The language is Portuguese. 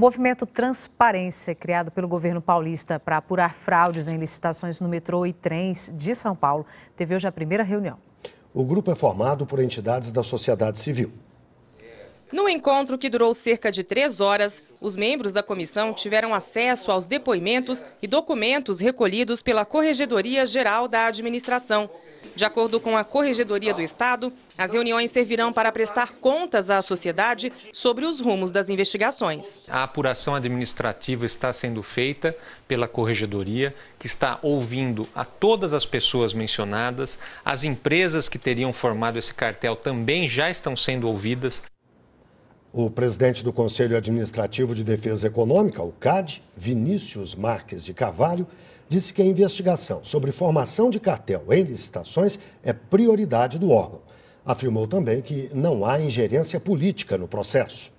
O movimento Transparência, criado pelo governo paulista para apurar fraudes em licitações no metrô e trens de São Paulo, teve hoje a primeira reunião. O grupo é formado por entidades da sociedade civil. No encontro, que durou cerca de três horas, os membros da comissão tiveram acesso aos depoimentos e documentos recolhidos pela Corregedoria Geral da Administração. De acordo com a Corregedoria do Estado, as reuniões servirão para prestar contas à sociedade sobre os rumos das investigações. A apuração administrativa está sendo feita pela Corregedoria, que está ouvindo a todas as pessoas mencionadas, as empresas que teriam formado esse cartel também já estão sendo ouvidas. O presidente do Conselho Administrativo de Defesa Econômica, o CAD, Vinícius Marques de Carvalho, disse que a investigação sobre formação de cartel em licitações é prioridade do órgão. Afirmou também que não há ingerência política no processo.